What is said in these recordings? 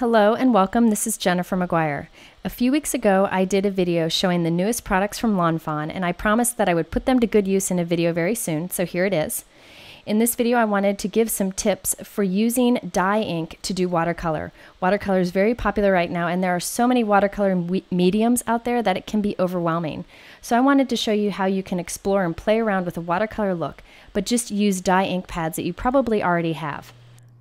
Hello and welcome. This is Jennifer McGuire. A few weeks ago, I did a video showing the newest products from Lawn Fawn, and I promised that I would put them to good use in a video very soon, so here it is. In this video, I wanted to give some tips for using dye ink to do watercolor. Watercolor is very popular right now, and there are so many watercolor mediums out there that it can be overwhelming. So I wanted to show you how you can explore and play around with a watercolor look, but just use dye ink pads that you probably already have.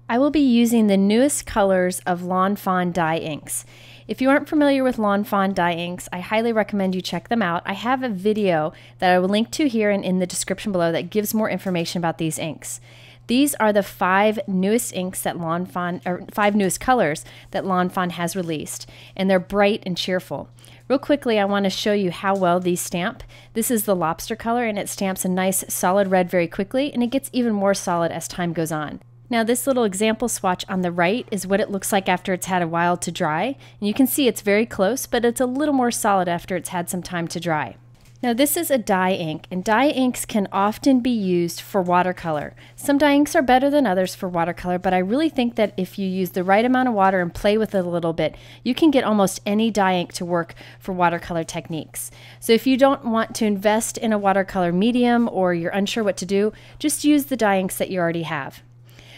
I will be using the newest colors of Lawn Fawn dye inks. If you aren't familiar with Lawn Fawn dye inks, I highly recommend you check them out. I have a video that I will link to here and in the description below that gives more information about these inks. These are the five newest inks that Lawn Fawn, or five newest colors that Lawn Fawn has released, and they're bright and cheerful. Real quickly, I want to show you how well these stamp. This is the lobster color, and it stamps a nice solid red very quickly, and it gets even more solid as time goes on. Now this little example swatch on the right is what it looks like after it's had a while to dry. And you can see it's very close, but it's a little more solid after it's had some time to dry. Now this is a dye ink, and dye inks can often be used for watercolor. Some dye inks are better than others for watercolor, but I really think that if you use the right amount of water and play with it a little bit, you can get almost any dye ink to work for watercolor techniques. So if you don't want to invest in a watercolor medium or you're unsure what to do, just use the dye inks that you already have.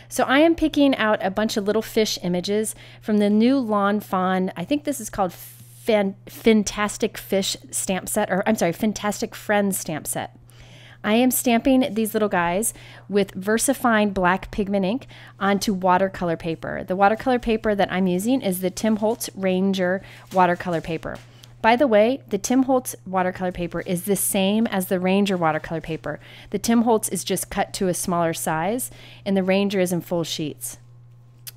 So I am picking out a bunch of little fish images from the new Lawn Fawn. I think this is called Fan- Fantastic Fish stamp set, or I'm sorry, Fantastic Friends stamp set. I am stamping these little guys with VersaFine black pigment ink onto watercolor paper. The watercolor paper that I'm using is the Tim Holtz Ranger watercolor paper. By the way, the Tim Holtz watercolor paper is the same as the Ranger watercolor paper. The Tim Holtz is just cut to a smaller size, and the Ranger is in full sheets.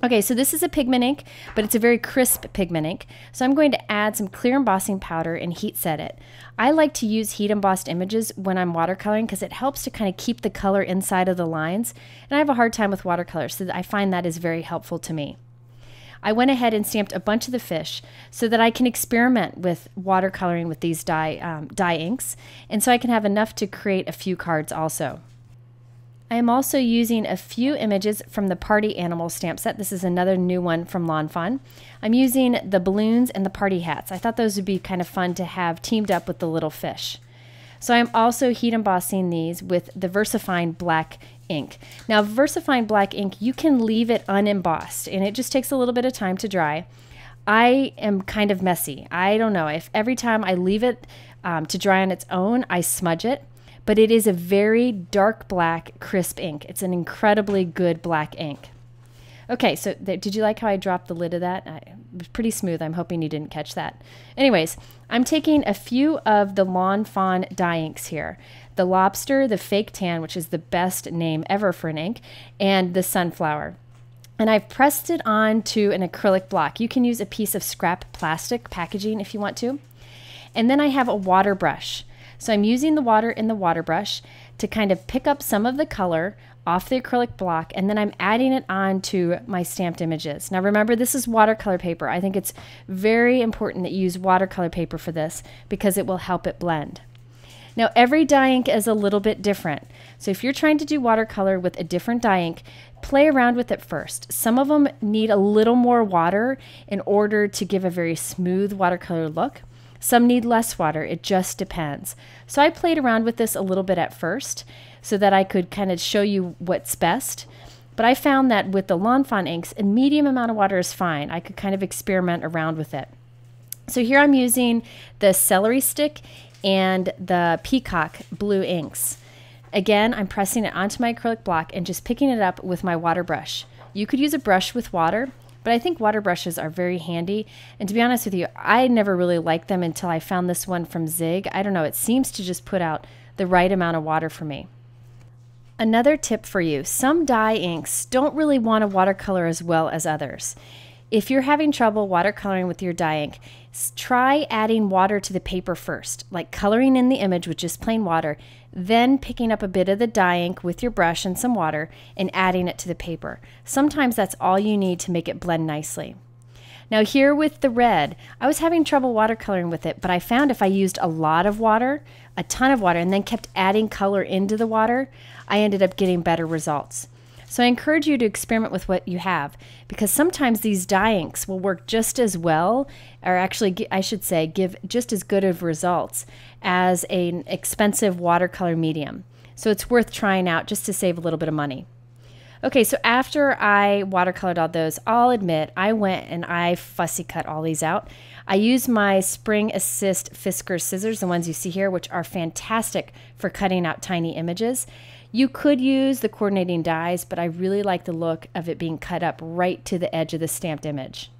Okay, so this is a pigment ink, but it's a very crisp pigment ink. So I'm going to add some clear embossing powder and heat set it. I like to use heat embossed images when I'm watercoloring because it helps to kind of keep the color inside of the lines. And I have a hard time with watercolor, so I find that is very helpful to me. I went ahead and stamped a bunch of the fish so that I can experiment with watercoloring with these dye, um, dye inks, and so I can have enough to create a few cards also. I am also using a few images from the Party Animal stamp set. This is another new one from Lawn Fawn. I'm using the balloons and the party hats. I thought those would be kind of fun to have teamed up with the little fish. So I'm also heat embossing these with the VersaFine black ink. Now, VersaFine black ink, you can leave it unembossed and it just takes a little bit of time to dry. I am kind of messy. I don't know if every time I leave it um, to dry on its own, I smudge it, but it is a very dark black, crisp ink. It's an incredibly good black ink. Okay, so th- did you like how I dropped the lid of that? I, it was pretty smooth. I'm hoping you didn't catch that. Anyways, I'm taking a few of the Lawn Fawn dye inks here. The Lobster, the Fake Tan, which is the best name ever for an ink, and the Sunflower and I've pressed it onto an acrylic block. You can use a piece of scrap plastic packaging if you want to. And then I have a water brush. So I'm using the water in the water brush to kind of pick up some of the color off the acrylic block and then I'm adding it on to my stamped images. Now remember this is watercolor paper. I think it's very important that you use watercolor paper for this because it will help it blend. Now every dye ink is a little bit different. So if you're trying to do watercolor with a different dye ink, play around with it first. Some of them need a little more water in order to give a very smooth watercolor look. Some need less water. It just depends. So I played around with this a little bit at first so that I could kind of show you what's best. But I found that with the Lanfan inks, a medium amount of water is fine. I could kind of experiment around with it. So here I'm using the celery stick and the peacock blue inks. Again, I'm pressing it onto my acrylic block and just picking it up with my water brush. You could use a brush with water, but I think water brushes are very handy. And to be honest with you, I never really liked them until I found this one from Zig. I don't know, it seems to just put out the right amount of water for me. Another tip for you some dye inks don't really want to watercolor as well as others. If you're having trouble watercoloring with your dye ink, try adding water to the paper first, like coloring in the image with just plain water, then picking up a bit of the dye ink with your brush and some water and adding it to the paper. Sometimes that's all you need to make it blend nicely. Now here with the red, I was having trouble watercoloring with it, but I found if I used a lot of water, a ton of water, and then kept adding color into the water, I ended up getting better results. So I encourage you to experiment with what you have because sometimes these dye inks will work just as well, or actually, I should say, give just as good of results as an expensive watercolor medium. So it's worth trying out just to save a little bit of money. Okay, so after I watercolored all those, I'll admit I went and I fussy cut all these out. I use my Spring Assist Fisker scissors, the ones you see here, which are fantastic for cutting out tiny images. You could use the coordinating dies, but I really like the look of it being cut up right to the edge of the stamped image.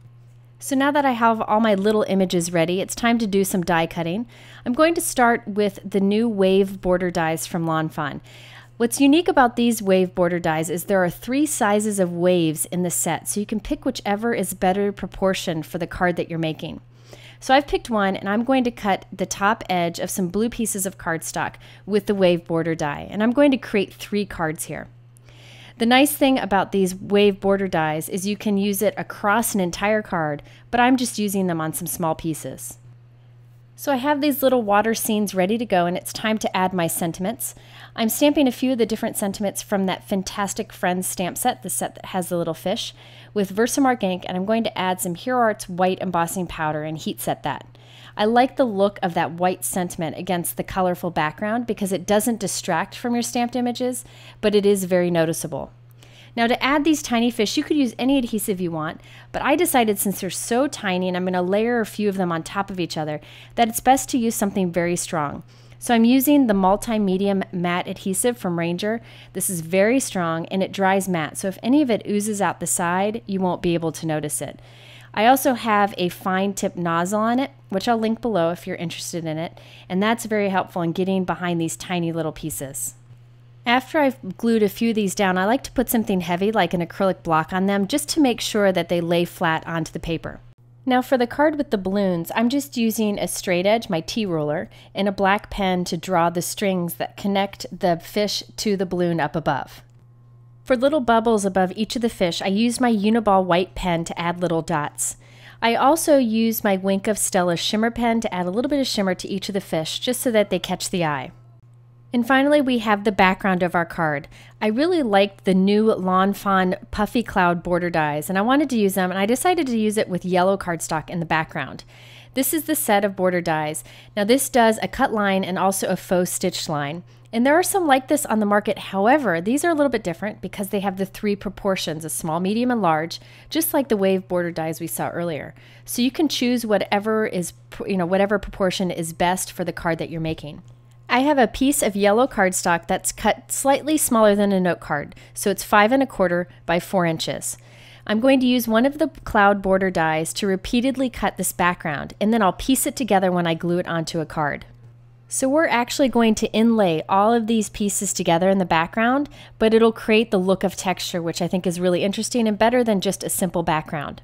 So now that I have all my little images ready, it's time to do some die cutting. I'm going to start with the new wave border dies from Lawn Fawn. What's unique about these wave border dies is there are three sizes of waves in the set, so you can pick whichever is better proportioned for the card that you're making. So I've picked one and I'm going to cut the top edge of some blue pieces of cardstock with the wave border die. And I'm going to create three cards here. The nice thing about these wave border dies is you can use it across an entire card, but I'm just using them on some small pieces. So I have these little water scenes ready to go and it's time to add my sentiments. I'm stamping a few of the different sentiments from that fantastic Friends stamp set, the set that has the little fish, with Versamark ink and I'm going to add some Hero Arts white embossing powder and heat set that. I like the look of that white sentiment against the colorful background because it doesn't distract from your stamped images, but it is very noticeable. Now to add these tiny fish, you could use any adhesive you want, but I decided since they're so tiny and I'm gonna layer a few of them on top of each other, that it's best to use something very strong. So I'm using the multi-medium matte adhesive from Ranger. This is very strong and it dries matte, so if any of it oozes out the side, you won't be able to notice it. I also have a fine tip nozzle on it, which I'll link below if you're interested in it, and that's very helpful in getting behind these tiny little pieces. After I've glued a few of these down, I like to put something heavy like an acrylic block on them just to make sure that they lay flat onto the paper. Now for the card with the balloons, I'm just using a straight edge, my T-ruler, and a black pen to draw the strings that connect the fish to the balloon up above. For little bubbles above each of the fish, I use my Uniball white pen to add little dots. I also use my Wink of Stella shimmer pen to add a little bit of shimmer to each of the fish just so that they catch the eye. And finally, we have the background of our card. I really liked the new Lawn Fawn Puffy Cloud border dies, and I wanted to use them, and I decided to use it with yellow cardstock in the background. This is the set of border dies. Now this does a cut line and also a faux stitch line. And there are some like this on the market. However, these are a little bit different because they have the three proportions, a small, medium, and large, just like the wave border dies we saw earlier. So you can choose whatever is, you know, whatever proportion is best for the card that you're making. I have a piece of yellow cardstock that's cut slightly smaller than a note card, so it's five and a quarter by four inches. I'm going to use one of the cloud border dies to repeatedly cut this background, and then I'll piece it together when I glue it onto a card. So we're actually going to inlay all of these pieces together in the background, but it'll create the look of texture, which I think is really interesting and better than just a simple background.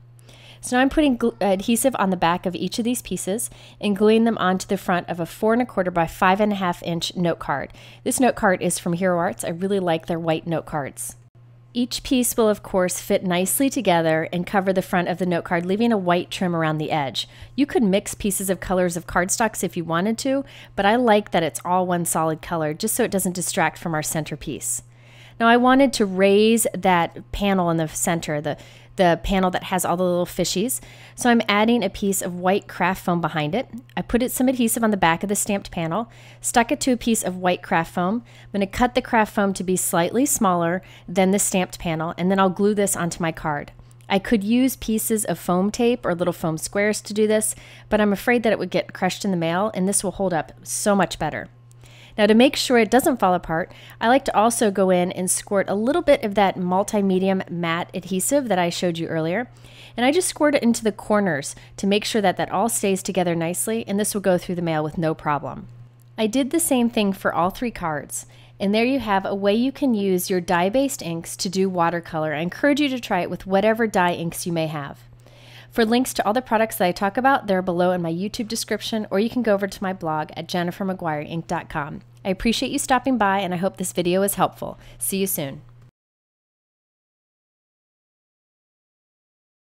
So now I'm putting adhesive on the back of each of these pieces and gluing them onto the front of a four and a quarter by five and a half inch note card. This note card is from Hero Arts. I really like their white note cards. Each piece will of course fit nicely together and cover the front of the note card, leaving a white trim around the edge. You could mix pieces of colors of cardstocks if you wanted to, but I like that it's all one solid color just so it doesn't distract from our centerpiece. Now I wanted to raise that panel in the center, the the panel that has all the little fishies. So I'm adding a piece of white craft foam behind it. I put it, some adhesive on the back of the stamped panel, stuck it to a piece of white craft foam. I'm going to cut the craft foam to be slightly smaller than the stamped panel, and then I'll glue this onto my card. I could use pieces of foam tape or little foam squares to do this, but I'm afraid that it would get crushed in the mail, and this will hold up so much better. Now to make sure it doesn't fall apart, I like to also go in and squirt a little bit of that multi-medium matte adhesive that I showed you earlier. And I just squirt it into the corners to make sure that that all stays together nicely and this will go through the mail with no problem. I did the same thing for all three cards. And there you have a way you can use your dye-based inks to do watercolor. I encourage you to try it with whatever dye inks you may have. For links to all the products that I talk about, they're below in my YouTube description, or you can go over to my blog at jennifermaguireinc.com. I appreciate you stopping by, and I hope this video was helpful. See you soon.